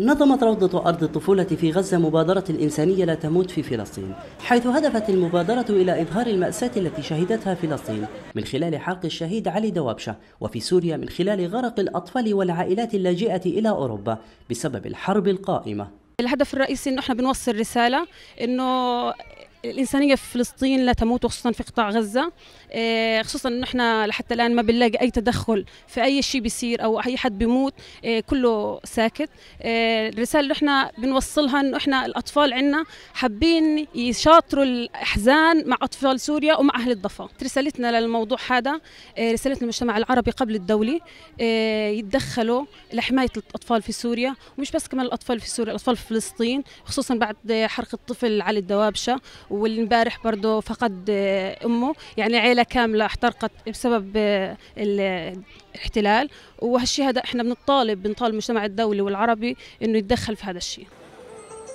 نظمت روضة أرض الطفولة في غزة مبادرة إنسانية لا تموت في فلسطين حيث هدفت المبادرة إلى إظهار المأساة التي شهدتها فلسطين من خلال حرق الشهيد علي دوابشة وفي سوريا من خلال غرق الأطفال والعائلات اللاجئة إلى أوروبا بسبب الحرب القائمة الهدف الرئيسي انه احنا بنوصل رساله انه الإنسانية في فلسطين لا تموت وخصوصا في قطاع غزة آه، خصوصا إنه إحنا لحتى الآن ما بنلاقي أي تدخل في أي شيء بيصير أو أي حد بيموت آه، كله ساكت آه، الرسالة اللي إحنا بنوصلها إنه إحنا الأطفال عنا حابين يشاطروا الأحزان مع أطفال سوريا ومع أهل الضفة رسالتنا للموضوع هذا رسالة المجتمع العربي قبل الدولي يتدخلوا لحماية الأطفال في سوريا ومش بس كمان الأطفال في سوريا الأطفال في فلسطين خصوصا بعد حرق الطفل علي الدوابشة والمبارح برضه فقد آه، امه يعني عيله كامله احترقت بسبب آه، الاحتلال وهالشيء هذا احنا بنطالب بنطالب المجتمع الدولي والعربي انه يتدخل في هذا الشيء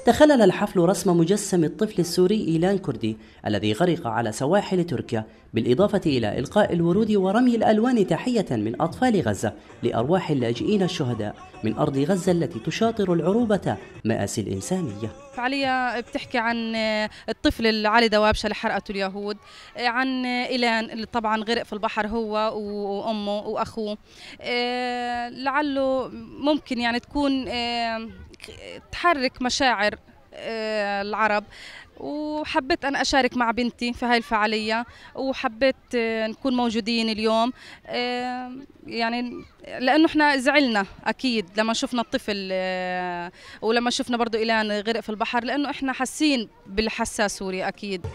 تخلل الحفل رسم مجسم الطفل السوري إيلان كردي الذي غرق على سواحل تركيا بالإضافة إلى إلقاء الورود ورمي الألوان تحية من أطفال غزة لأرواح اللاجئين الشهداء من أرض غزة التي تشاطر العروبة مآسي الإنسانية فعليا بتحكي عن آه، الطفل علي دوابشة اللي حرقته اليهود آه، عن آه، إيلان اللي طبعا غرق في البحر هو وأمه وأخوه لعله ممكن يعني تكون تحرك مشاعر آه، العرب وحبيت أنا أشارك مع بنتي في هاي الفعالية وحبيت آه، نكون موجودين اليوم آه، يعني لأنه إحنا زعلنا أكيد لما شفنا الطفل ولما شفنا برضو إيلان غرق في البحر لأنه إحنا حاسين بالحساسوري أكيد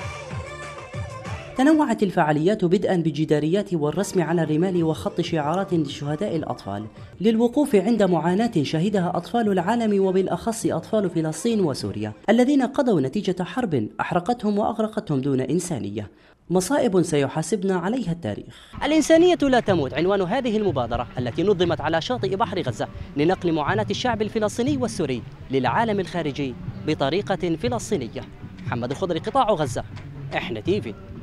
تنوعت الفعاليات بدءا بالجداريات والرسم على الرمال وخط شعارات لشهداء الأطفال للوقوف عند معاناة شهدها أطفال العالم وبالأخص أطفال فلسطين وسوريا الذين قضوا نتيجة حرب أحرقتهم وأغرقتهم دون إنسانية مصائب سيحاسبنا عليها التاريخ الإنسانية لا تموت عنوان هذه المبادرة التي نظمت على شاطئ بحر غزة لنقل معاناة الشعب الفلسطيني والسوري للعالم الخارجي بطريقة فلسطينية محمد الخضر قطاع غزة احنا تيفي